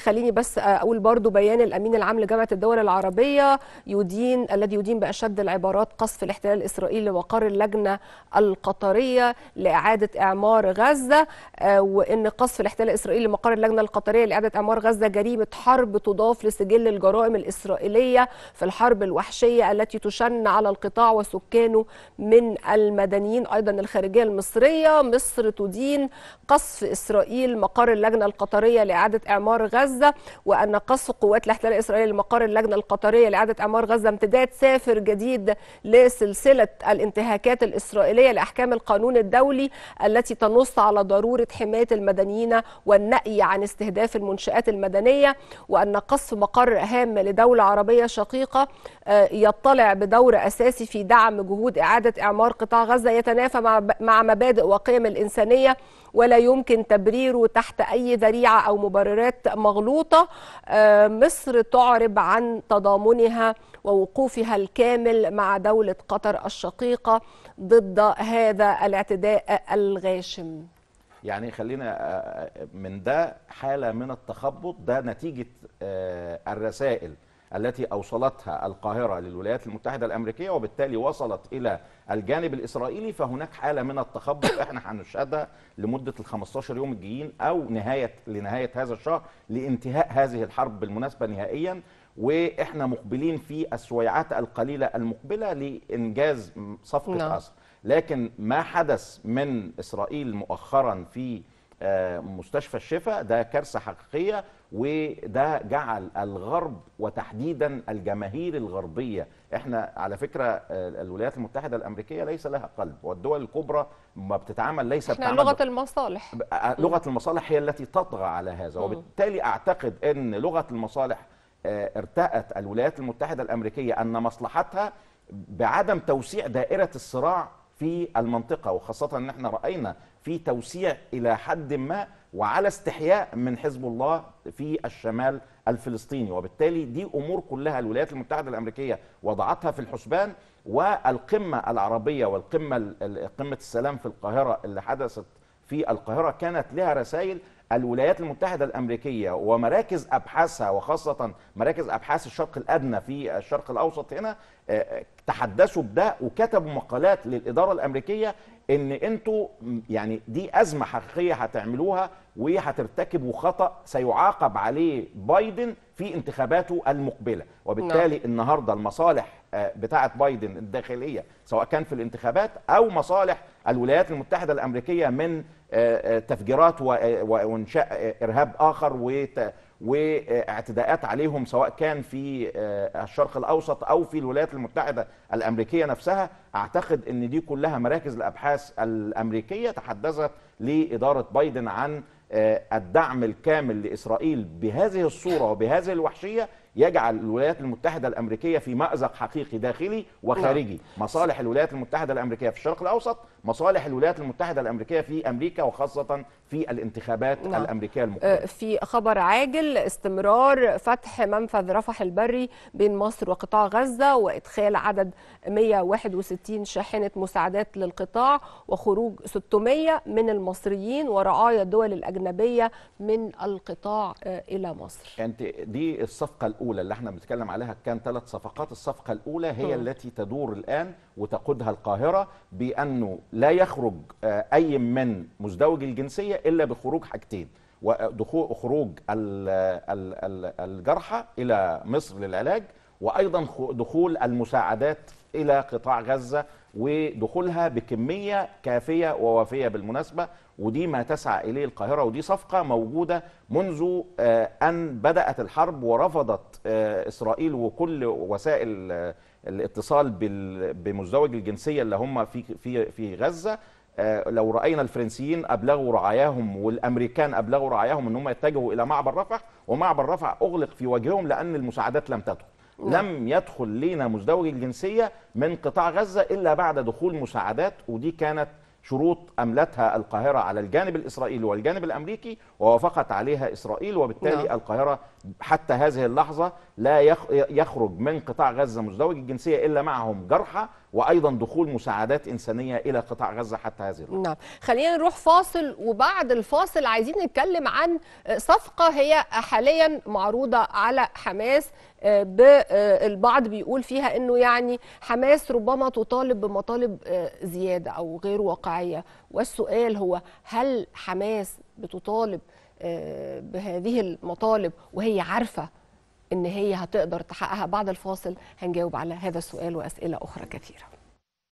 خليني بس اقول برضو بيان الامين العام لجامعه الدول العربيه يدين الذي يدين باشد العبارات قصف الاحتلال الاسرائيلي لوقار اللجنه القطريه لاعاده اعمار غزه آه، وان قصف الاحتلال الاسرائيلي لمقر اللجنه القطريه لاعاده اعمار غزه جريمه حرب تضاف لسجل الجرائم الاسرائيليه في الحرب الوحشيه التي تشن على القطاع وسكانه من المدنيين ايضا الخارجيه المصريه مصر تدين قصف اسرائيل مقر اللجنه القطريه لاعاده اعمار غزه غزة وأن قص قوات الاحتلال الإسرائيلي لمقر اللجنة القطرية لإعادة أعمار غزة امتداد سافر جديد لسلسلة الانتهاكات الإسرائيلية لأحكام القانون الدولي التي تنص على ضرورة حماية المدنيين والنأي عن استهداف المنشآت المدنية وأن قصف مقر هام لدولة عربية شقيقة آه، يطلع بدور أساسي في دعم جهود إعادة إعمار قطاع غزة يتنافى مع مبادئ وقيم الإنسانية ولا يمكن تبريره تحت أي ذريعة أو مبررات مغلوطة آه، مصر تعرب عن تضامنها ووقوفها الكامل مع دولة قطر الشقيقة ضد هذا الاعتداء الغاشم يعني خلينا آه، آه، من ده حالة من التخبط ده نتيجة الرسائل التي أوصلتها القاهرة للولايات المتحدة الأمريكية وبالتالي وصلت إلى الجانب الإسرائيلي فهناك حالة من التخبط إحنا هنشهدها لمدة ال 15 يوم الجايين أو نهاية لنهاية هذا الشهر لانتهاء هذه الحرب بالمناسبة نهائيا واحنا مقبلين في السويعات القليله المقبله لانجاز صفقه نعم. لكن ما حدث من اسرائيل مؤخرا في مستشفى الشفاء ده كارثه حقيقيه وده جعل الغرب وتحديدا الجماهير الغربيه احنا على فكره آه، الولايات المتحده الامريكيه ليس لها قلب والدول الكبرى ما بتتعامل ليس احنا لغه المصالح آه، لغه المصالح هي التي تطغى على هذا وبالتالي اعتقد ان لغه المصالح آه، ارتأت الولايات المتحده الامريكيه ان مصلحتها بعدم توسيع دائره الصراع في المنطقة وخاصة أن احنا رأينا في توسيع إلى حد ما وعلى استحياء من حزب الله في الشمال الفلسطيني وبالتالي دي أمور كلها الولايات المتحدة الأمريكية وضعتها في الحسبان والقمة العربية والقمة قمة السلام في القاهرة اللي حدثت في القاهرة كانت لها رسائل الولايات المتحدة الأمريكية ومراكز أبحاثها وخاصة مراكز أبحاث الشرق الأدنى في الشرق الأوسط هنا آه، تحدثوا بده وكتبوا مقالات للاداره الامريكيه ان انتوا يعني دي ازمه حقيقيه هتعملوها وهترتكبوا خطا سيعاقب عليه بايدن في انتخاباته المقبله وبالتالي نعم. النهارده المصالح آه، بتاعه بايدن الداخليه سواء كان في الانتخابات او مصالح الولايات المتحده الامريكيه من آه، آه، تفجيرات وانشاء ارهاب اخر واعتداءات عليهم سواء كان في آه، الشرق الاوسط او في الولايات المتحده الامريكيه نفسها اعتقد ان دي كلها مراكز الابحاث الامريكيه تحدثت لاداره بايدن عن آه، الدعم الكامل لاسرائيل بهذه الصوره وبهذه الوحشيه يجعل الولايات المتحدة الأمريكية في مأزق حقيقي داخلي وخارجي نعم. مصالح الولايات المتحدة الأمريكية في الشرق الأوسط مصالح الولايات المتحدة الأمريكية في أمريكا وخاصة في الانتخابات نعم. الأمريكية آه، المقبلة في خبر عاجل استمرار فتح منفذ رفح البري بين مصر وقطاع غزة وإدخال عدد 161 شاحنة مساعدات للقطاع وخروج 600 من المصريين ورعاية الدول الأجنبية من القطاع آه، إلى مصر أنت دي الصفقة الاولى اللي احنا بنتكلم عليها كان ثلاث صفقات الصفقه الاولى هي م. التي تدور الان وتقودها القاهره بانه لا يخرج آه، اي من مزدوج الجنسيه الا بخروج حاجتين ودخول خروج الجرحى الى مصر للعلاج وايضا دخول المساعدات الى قطاع غزه ودخولها بكميه كافيه ووافيه بالمناسبه ودي ما تسعى إليه القاهرة ودي صفقة موجودة منذ آه، أن بدأت الحرب ورفضت آه، إسرائيل وكل وسائل آه، الاتصال بمزدوج الجنسية اللي هم في, في, في غزة لو راينا الفرنسيين ابلغوا رعاياهم والامريكان ابلغوا رعاياهم ان هم يتجهوا الى معبر رفح ومعبر رفح اغلق في وجههم لان المساعدات لم تدخل نعم. لم يدخل لينا مزدوج الجنسيه من قطاع غزه الا بعد دخول مساعدات ودي كانت شروط أملتها القاهرة على الجانب الإسرائيلي والجانب الأمريكي ووافقت عليها إسرائيل وبالتالي نعم. القاهرة حتى هذه اللحظة لا يخرج من قطاع غزة مزدوج الجنسية إلا معهم جرحى وايضا دخول مساعدات انسانيه الى قطاع غزه حتى هذه اللحظه. نعم، خلينا نروح فاصل وبعد الفاصل عايزين نتكلم عن صفقه هي حاليا معروضه على حماس آه، آه، البعض بيقول فيها انه يعني حماس ربما تطالب بمطالب آه، زياده او غير واقعيه، والسؤال هو هل حماس بتطالب بهذه المطالب وهي عارفه ان هي هتقدر تحققها بعد الفاصل هنجاوب على هذا السؤال واسئله اخرى كثيره